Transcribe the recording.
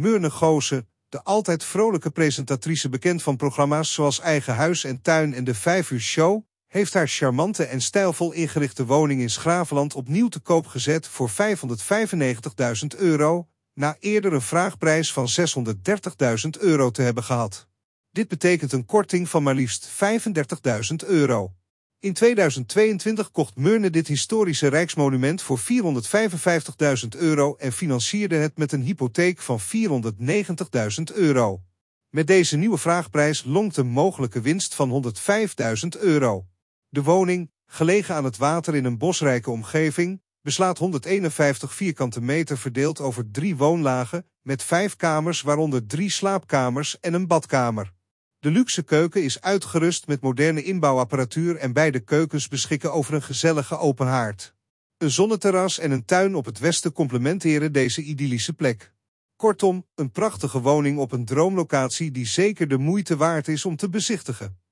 Meurne Goze, de altijd vrolijke presentatrice bekend van programma's zoals Eigen Huis en Tuin en de Vijf Uur Show, heeft haar charmante en stijlvol ingerichte woning in Schravenland opnieuw te koop gezet voor 595.000 euro, na eerder een vraagprijs van 630.000 euro te hebben gehad. Dit betekent een korting van maar liefst 35.000 euro. In 2022 kocht Meurne dit historische rijksmonument voor 455.000 euro en financierde het met een hypotheek van 490.000 euro. Met deze nieuwe vraagprijs longt een mogelijke winst van 105.000 euro. De woning, gelegen aan het water in een bosrijke omgeving, beslaat 151 vierkante meter verdeeld over drie woonlagen met vijf kamers waaronder drie slaapkamers en een badkamer. De luxe keuken is uitgerust met moderne inbouwapparatuur en beide keukens beschikken over een gezellige open haard. Een zonneterras en een tuin op het westen complementeren deze idyllische plek. Kortom, een prachtige woning op een droomlocatie die zeker de moeite waard is om te bezichtigen.